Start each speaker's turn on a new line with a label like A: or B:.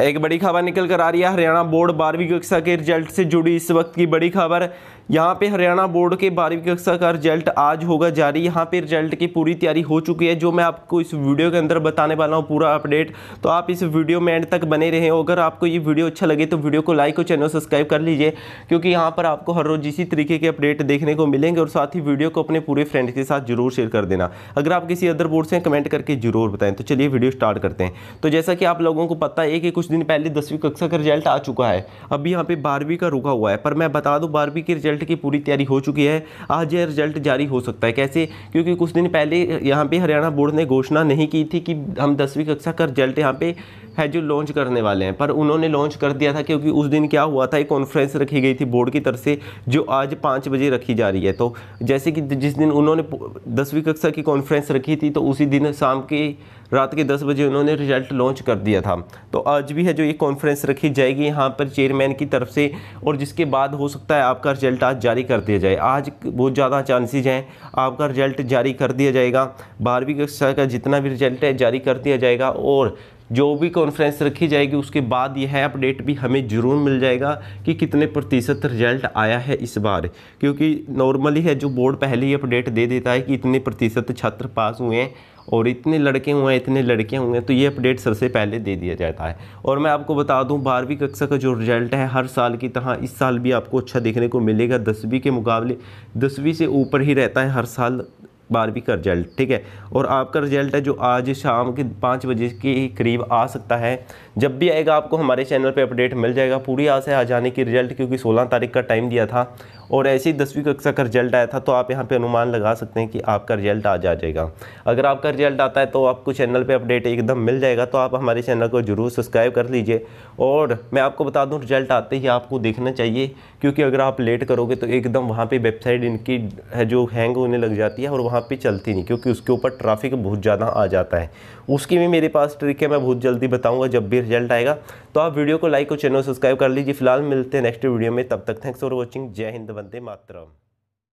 A: एक बड़ी खबर निकल कर आ रही है हरियाणा बोर्ड बारहवीं कक्षा के रिजल्ट से जुड़ी इस वक्त की बड़ी खबर यहाँ पे हरियाणा बोर्ड के बारहवीं कक्षा का रिजल्ट आज होगा जारी यहाँ पे रिजल्ट की पूरी तैयारी हो चुकी है जो मैं आपको इस वीडियो के अंदर बताने वाला हूँ पूरा अपडेट तो आप इस वीडियो में एंड तक बने रहें अगर आपको ये वीडियो अच्छा लगे तो वीडियो को लाइक और चैनल सब्सक्राइब कर लीजिए क्योंकि यहाँ पर आपको हर रोज़ इसी तरीके के अपडेट देखने को मिलेंगे और साथ ही वीडियो को अपने पूरे फ्रेंड के साथ जरूर शेयर कर देना अगर आप किसी अदर बोर्ड से कमेंट करके जरूर बताएं तो चलिए वीडियो स्टार्ट करते हैं तो जैसा कि आप लोगों को पता है कि कुछ दिन पहले दसवीं कक्षा का रिजल्ट आ चुका है अभी यहाँ पर बारहवीं का रुका हुआ है पर मैं बता दूँ बारहवीं के रिजल्ट रिजल्ट की पूरी तैयारी हो चुकी है आज यह रिजल्ट जारी हो सकता है कैसे क्योंकि कुछ दिन पहले यहाँ पे हरियाणा बोर्ड ने घोषणा नहीं की थी कि हम दसवीं कक्षा का रिजल्ट यहाँ पे है जो लॉन्च करने वाले हैं पर उन्होंने लॉन्च कर दिया था क्योंकि उस दिन क्या हुआ था एक कॉन्फ्रेंस रखी गई थी बोर्ड की तरफ से जो आज पाँच बजे रखी जा रही है तो जैसे कि जिस दिन उन्होंने दसवीं कक्षा की कॉन्फ्रेंस रखी थी तो उसी दिन शाम के रात के दस बजे उन्होंने रिजल्ट लॉन्च कर दिया था तो आज भी है जो ये कॉन्फ्रेंस रखी जाएगी यहाँ पर चेयरमैन की तरफ से और जिसके बाद हो सकता है आपका रिजल्ट आज जारी कर दिया जाए आज बहुत ज़्यादा चांसेज हैं आपका रिजल्ट जारी कर दिया जाएगा बारहवीं कक्षा का जितना भी रिजल्ट है जारी कर दिया जाएगा और जो भी कॉन्फ्रेंस रखी जाएगी उसके बाद यह अपडेट भी हमें ज़रूर मिल जाएगा कि कितने प्रतिशत रिजल्ट आया है इस बार क्योंकि नॉर्मली है जो बोर्ड पहले ही अपडेट दे देता है कि इतने प्रतिशत छात्र पास हुए हैं और इतने लड़के हुए हैं इतने लड़के हुए हैं तो ये अपडेट सबसे पहले दे दिया जाता है और मैं आपको बता दूं बारहवीं कक्षा का जो रिजल्ट है हर साल की तरह इस साल भी आपको अच्छा देखने को मिलेगा दसवीं के मुकाबले दसवीं से ऊपर ही रहता है हर साल बारहवीं का रिजल्ट ठीक है और आपका रिजल्ट है जो आज शाम के पाँच बजे के करीब आ सकता है जब भी आएगा आपको हमारे चैनल पे अपडेट मिल जाएगा पूरी आस है आ जाने की रिजल्ट क्योंकि सोलह तारीख का टाइम दिया था और ऐसे ही दसवीं कक्षा का रिजल्ट आया था तो आप यहाँ पे अनुमान लगा सकते हैं कि आपका रिजल्ट आ आ जाएगा अगर आपका रिजल्ट आता है तो आपको चैनल पे अपडेट एकदम मिल जाएगा तो आप हमारे चैनल को जरूर सब्सक्राइब कर लीजिए और मैं आपको बता दूँ रिजल्ट आते ही आपको देखना चाहिए क्योंकि अगर आप लेट करोगे तो एकदम वहाँ पर वेबसाइट इनकी है जो हैंग होने लग जाती है और वहाँ पर चलती नहीं क्योंकि उसके ऊपर ट्राफिक बहुत ज़्यादा आ जाता है उसकी भी मेरे पास ट्रिक है मैं बहुत जल्दी बताऊँगा जब भी रिजल्ट आएगा तो आप वीडियो को लाइक और चैनल सब्सक्राइब कर लीजिए फिलहाल मिलते हैं नेक्स्ट वीडियो में तब तक थैंक्स फॉर वॉचिंग जय हिंद वंदे मातरम